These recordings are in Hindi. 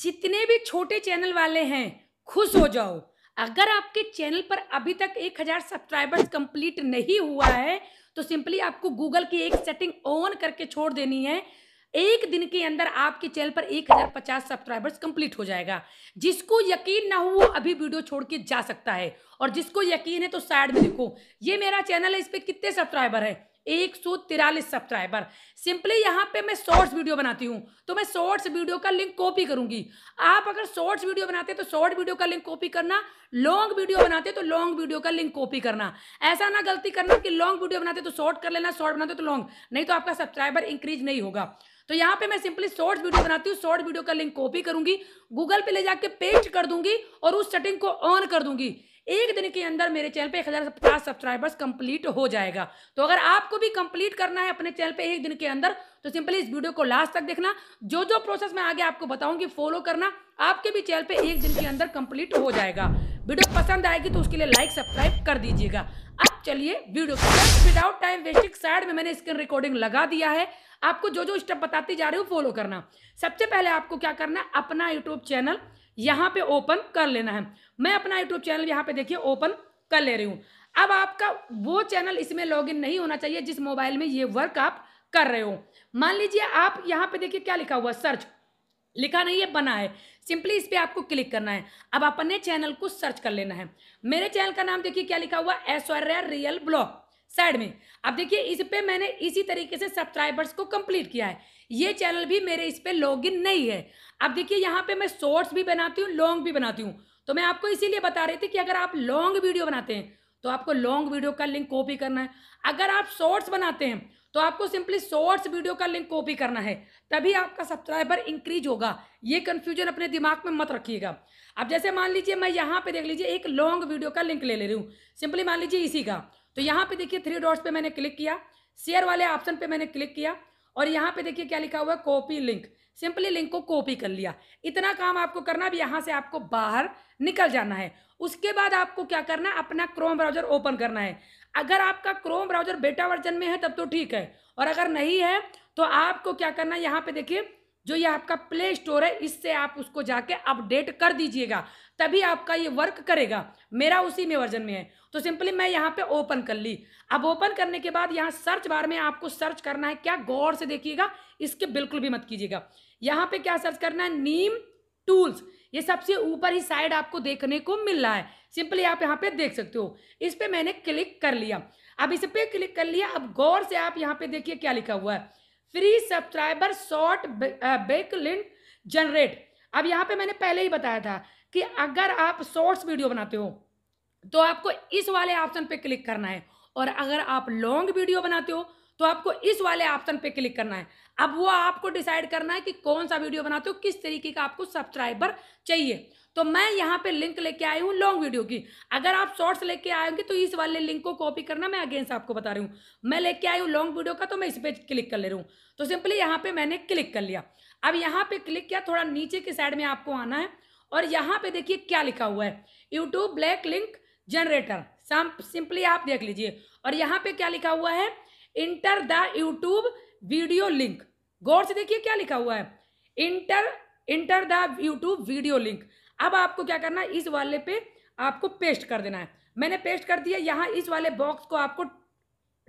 जितने भी छोटे चैनल वाले हैं खुश हो जाओ अगर आपके चैनल पर अभी तक एक हजार सब्सक्राइबर्स कंप्लीट नहीं हुआ है तो सिंपली आपको गूगल की एक सेटिंग ऑन करके छोड़ देनी है एक दिन के अंदर आपके चैनल पर एक हजार पचास सब्सक्राइबर्स कंप्लीट हो जाएगा जिसको यकीन ना हो वो अभी वीडियो छोड़ के जा सकता है और जिसको यकीन है तो साइड में देखो ये मेरा चैनल है इस पर कितने सब्सक्राइबर है एक सौ तिरालीस सब्सक्राइबर सिंपली यहाँ पे मैं शॉर्ट्स वीडियो बनाती हूँ तो मैं शॉर्ट्स वीडियो का लिंक कॉपी करूंगी आप अगर शॉर्ट्स वीडियो बनाते तो शॉर्ट वीडियो का लिंक कॉपी करना लॉन्ग वीडियो बनाते तो लॉन्ग वीडियो का लिंक कॉपी करना ऐसा ना गलती करना कि लॉन्ग वीडियो बनाते तो शॉर्ट कर लेना शॉर्ट बनाते तो लॉन्ग नहीं तो आपका सब्सक्राइबर इंक्रीज नहीं होगा तो यहाँ पे मैं सिंपली शॉर्ट्स वीडियो बनाती हूँ शॉर्ट वीडियो का लिंक कॉपी करूंगी गूगल पे ले जाके पेस्ट कर दूंगी और उस सेटिंग को ऑन कर दूंगी एक दिन के अंदर मेरे चैनल पे एक हज़ार पचास सब्सक्राइबर्स कंप्लीट हो जाएगा तो अगर आपको भी कंप्लीट करना है अपने चैनल पे एक दिन के अंदर तो सिंपली इस वीडियो को लास्ट तक देखना जो जो प्रोसेस मैं आगे आपको बताऊंगी फॉलो करना आपके भी चैनल पे एक दिन के अंदर कंप्लीट हो जाएगा वीडियो पसंद आएगी तो उसके लिए लाइक सब्सक्राइब कर दीजिएगा अब चलिए video without time wasting side में मैंने स्क्रीन रिकॉर्डिंग लगा दिया है आपको जो जो स्टेप बताती जा रही हूँ फॉलो करना सबसे पहले आपको क्या करना अपना यूट्यूब चैनल यहाँ पे ओपन कर लेना है मैं अपना यूट्यूब चैनल यहाँ पे देखिए ओपन कर ले रही हूँ अब आपका वो चैनल इसमें लॉगिन नहीं होना चाहिए जिस मोबाइल में ये वर्क आप कर रहे हो मान लीजिए आप यहाँ पे देखिए क्या लिखा हुआ सर्च लिखा नहीं है बना है सिंपली इस पर आपको क्लिक करना है अब अपने चैनल को सर्च कर लेना है मेरे चैनल का नाम देखिए क्या लिखा हुआ एस रियल ब्लॉग साइड में अब देखिए इस पे मैंने इसी तरीके से सब्सक्राइबर्स को कंप्लीट किया है ये चैनल भी मेरे इस पर लॉगिन नहीं है अब देखिए यहाँ पे मैं शॉर्ट्स भी बनाती हूँ लॉन्ग भी बनाती हूँ तो मैं आपको इसीलिए बता रही थी कि अगर आप लॉन्ग वीडियो बनाते हैं तो आपको लॉन्ग वीडियो का लिंक कॉपी करना है अगर आप शॉर्ट्स बनाते हैं तो आपको सिंपली शॉर्ट्स वीडियो का लिंक कॉपी करना है तभी आपका सब्सक्राइबर इंक्रीज होगा ये कन्फ्यूजन अपने दिमाग में मत रखिएगा अब जैसे मान लीजिए मैं यहाँ पे देख लीजिए एक लॉन्ग वीडियो का लिंक ले ले रही हूँ सिंपली मान लीजिए इसी का तो यहाँ पे देखिए थ्री डॉट्स पे मैंने क्लिक किया शेयर वाले ऑप्शन पे मैंने क्लिक किया और यहाँ पे देखिए क्या लिखा हुआ है कॉपी लिंक सिंपली लिंक को कॉपी कर लिया इतना काम आपको करना भी यहाँ से आपको बाहर निकल जाना है उसके बाद आपको क्या करना है अपना क्रोम ब्राउजर ओपन करना है अगर आपका क्रोम ब्राउजर बेटा वर्जन में है तब तो ठीक है और अगर नहीं है तो आपको क्या करना है यहाँ पे देखिए जो ये आपका प्ले स्टोर है इससे आप उसको जाके अपडेट कर दीजिएगा तभी आपका ये वर्क करेगा मेरा उसी में वर्जन में है तो सिंपली मैं यहाँ पे ओपन कर ली अब ओपन करने के बाद यहाँ सर्च बार में आपको सर्च करना है क्या गौर से देखिएगा इसके बिल्कुल भी मत कीजिएगा यहाँ पे क्या सर्च करना है नीम टूल्स ये सबसे ऊपर ही साइड आपको देखने को मिल रहा है सिंपली आप यहाँ पे देख सकते हो इस पर मैंने क्लिक कर लिया अब इस पर क्लिक कर लिया अब गौर से आप यहाँ पे देखिए क्या लिखा हुआ है free subscriber short back link generate अब यहाँ पे मैंने पहले ही बताया था कि अगर आप शॉर्ट्स वीडियो बनाते हो तो आपको इस वाले ऑप्शन पे क्लिक करना है और अगर आप लॉन्ग वीडियो बनाते हो तो आपको इस वाले ऑप्शन पे क्लिक करना है अब वो आपको डिसाइड करना है कि कौन सा वीडियो बनाते हो किस तरीके का आपको सब्सक्राइबर चाहिए तो मैं यहाँ पे लिंक लेके आई हूँ लॉन्ग वीडियो की अगर आप शॉर्ट्स लेके आएंगे तो इस वाले लिंक को कॉपी करना मैं अगेंस्ट आपको बता रही हूँ मैं लेके आई हूँ लॉन्ग वीडियो का तो मैं इस पर क्लिक कर ले रहा हूँ तो सिंपली यहाँ पे मैंने क्लिक कर लिया अब यहाँ पे क्लिक किया थोड़ा नीचे के साइड में आपको आना है और यहाँ पे देखिए क्या लिखा हुआ है YouTube black link generator simply आप देख लीजिए और यहाँ पे क्या लिखा हुआ है enter the YouTube video link गौर से देखिए क्या लिखा हुआ है enter enter the YouTube video link अब आपको क्या करना है इस वाले पे आपको पेस्ट कर देना है मैंने पेस्ट कर दिया यहाँ इस वाले बॉक्स को आपको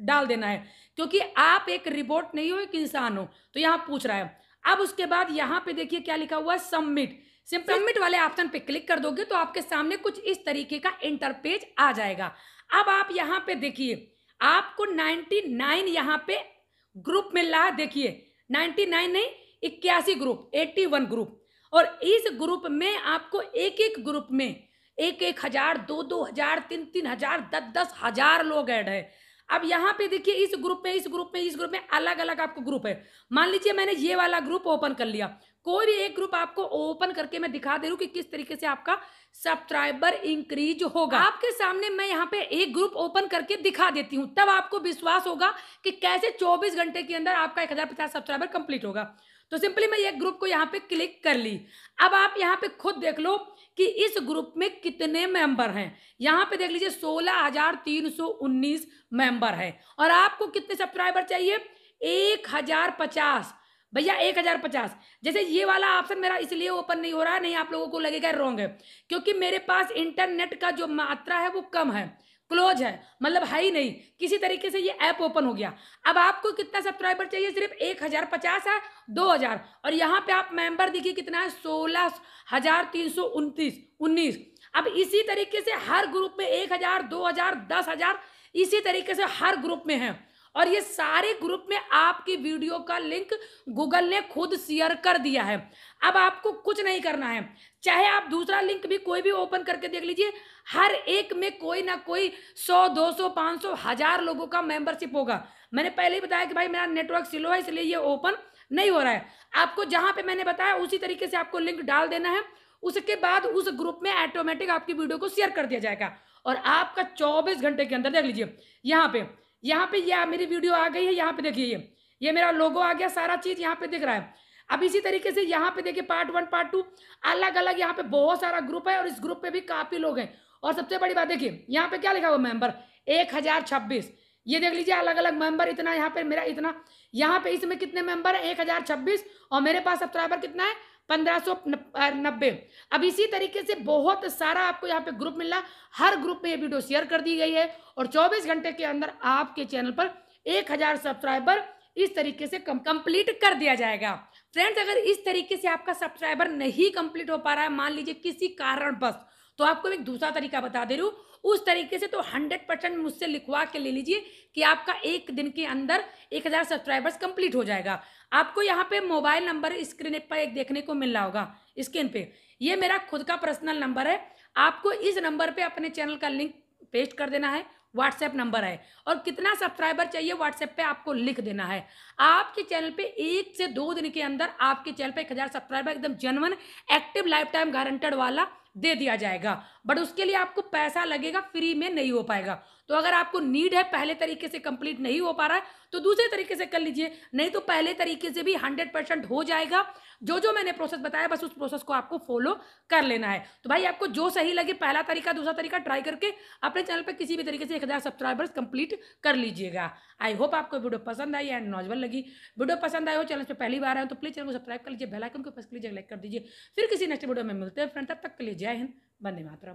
डाल देना है क्योंकि आप एक रिपोर्ट नहीं हो एक इंसान हो तो यहाँ पूछ रहा है अब उसके बाद यहाँ पे देखिए क्या लिखा हुआ है सबमिट सिंपल सबमिट वाले ऑप्शन पे क्लिक कर दोगे तो आपके सामने कुछ इस तरीके का इंटरपेज आ जाएगा अब आप यहाँ पे देखिए आपको 99 नाइन यहाँ पे ग्रुप मिल रहा है देखिए 99 नहीं इक्यासी ग्रुप 81 ग्रुप और इस ग्रुप में आपको एक एक ग्रुप में एक एक हजार दो दो हजार तीन तीन हजार दस दस हजार लोग ऐड है अब यहाँ पे देखिए इस ग्रुप में इस ग्रुप में इस ग्रुप में अलग अलग आपको ग्रुप है मान लीजिए मैंने ये वाला ग्रुप ओपन कर लिया कोई भी एक ग्रुप आपको ओपन करके मैं दिखा दे रहा हूँ कि किस तरीके से आपका सब्सक्राइबर इंक्रीज होगा आपके सामने मैं यहाँ पे एक ग्रुप ओपन करके दिखा देती हूँ तब आपको विश्वास होगा कि कैसे 24 घंटे के अंदर आपका 1050 सब्सक्राइबर कंप्लीट होगा तो सिंपली मैं ये ग्रुप को यहाँ पे क्लिक कर ली अब आप यहाँ पे खुद देख लो कि इस ग्रुप में कितने मेंबर हैं यहाँ पे देख लीजिए सोलह हजार तीन सौ उन्नीस मेंबर हैं और आपको कितने सब्सक्राइबर चाहिए एक हजार पचास भैया एक हजार पचास जैसे ये वाला ऑप्शन मेरा इसलिए ओपन नहीं हो रहा है नहीं आप लोगों को लगेगा रॉन्ग है क्योंकि मेरे पास इंटरनेट का जो मात्रा है वो कम है क्लोज है मतलब है ही नहीं किसी तरीके से ये ऐप ओपन हो गया अब आपको कितना सब्सक्राइबर चाहिए सिर्फ एक हज़ार पचास है दो हज़ार और यहाँ पे आप मेंबर देखिए कितना है सोलह हज़ार तीन सौ उनतीस उन्नीस अब इसी तरीके से हर ग्रुप में एक हज़ार दो हज़ार दस हज़ार इसी तरीके से हर ग्रुप में है और ये सारे ग्रुप में आपकी वीडियो का लिंक गूगल ने खुद शेयर कर दिया है अब आपको कुछ नहीं करना है चाहे आप दूसरा लिंक भी कोई भी ओपन करके देख लीजिए हर एक में कोई ना कोई सौ दो सौ पाँच सौ हजार लोगों का मेंबरशिप होगा मैंने पहले ही बताया कि भाई मेरा नेटवर्क स्लो है इसलिए ये ओपन नहीं हो रहा है आपको जहाँ पे मैंने बताया उसी तरीके से आपको लिंक डाल देना है उसके बाद उस ग्रुप में ऑटोमेटिक आपकी वीडियो को शेयर कर दिया जाएगा और आपका चौबीस घंटे के अंदर देख लीजिए यहाँ पे यहाँ पे ये मेरी वीडियो आ गई है यहाँ पे देखिए ये ये मेरा लोगो आ गया सारा चीज यहाँ पे दिख रहा है अब इसी तरीके से यहाँ पे देखिए पार्ट वन पार्ट टू अलग अलग यहाँ पे बहुत सारा ग्रुप है और इस ग्रुप पे भी काफी लोग हैं और सबसे बड़ी बात देखिए यहाँ पे क्या लिखा हुआ मेंबर एक हजार छब्बीस ये देख लीजिए अलग अलग मेंबर इतना यहाँ पे मेरा इतना यहाँ पे इसमें कितने मेंबर है एक हजार छब्बीस और मेरे पास सब्सक्राइबर कितना है पंद्रह अब इसी तरीके से बहुत सारा आपको यहाँ पे ग्रुप मिला हर ग्रुप में ये वीडियो शेयर कर दी गई है और 24 घंटे के अंदर आपके चैनल पर 1000 सब्सक्राइबर इस तरीके से कंप्लीट कर दिया जाएगा फ्रेंड्स अगर इस तरीके से आपका सब्सक्राइबर नहीं कंप्लीट हो पा रहा है मान लीजिए किसी कारण तो आपको एक दूसरा तरीका बता दे रही हूँ उस तरीके से तो हंड्रेड परसेंट मुझसे लिखवा के ले लीजिए कि आपका एक दिन के अंदर एक हज़ार सब्सक्राइबर्स कंप्लीट हो जाएगा आपको यहाँ पे मोबाइल नंबर स्क्रीन पर एक देखने को मिल रहा होगा स्क्रीन पे ये मेरा खुद का पर्सनल नंबर है आपको इस नंबर पर अपने चैनल का लिंक पेस्ट कर देना है व्हाट्सएप नंबर है और कितना सब्सक्राइबर चाहिए व्हाट्सएप पे आपको लिख देना है आपके चैनल पे एक से दो दिन के अंदर आपके चैनल पे एक हज़ार सब्सक्राइबर एकदम genuine active lifetime guaranteed वाला दे दिया जाएगा बट उसके लिए आपको पैसा लगेगा फ्री में नहीं हो पाएगा तो अगर आपको नीड है पहले तरीके से कंप्लीट नहीं हो पा रहा है तो दूसरे तरीके से कर लीजिए नहीं तो पहले तरीके से भी हंड्रेड परसेंट हो जाएगा जो जो मैंने प्रोसेस बताया बस उस प्रोसेस को आपको फॉलो कर लेना है तो भाई आपको जो सही लगे पहला तरीका दूसरा तरीका ट्राई करके अपने चैनल पर किसी भी तरीके से एक सब्सक्राइबर्स कंप्लीट कर लीजिएगा आई होप आपको वीडियो पसंद आई एंड नॉजल लगी वीडियो पसंद आए हो चैनल पर पहली बार आए तो प्लीज़ चैनल को सब्सक्राइब कर लीजिए बेलाइकन को प्रेस कर लीजिए लाइक कर दीजिए फिर किसी नेक्स्ट वीडियो में मिलते हैं फ्रेंड तब तक के लिए जय हिंद बंदे मातरम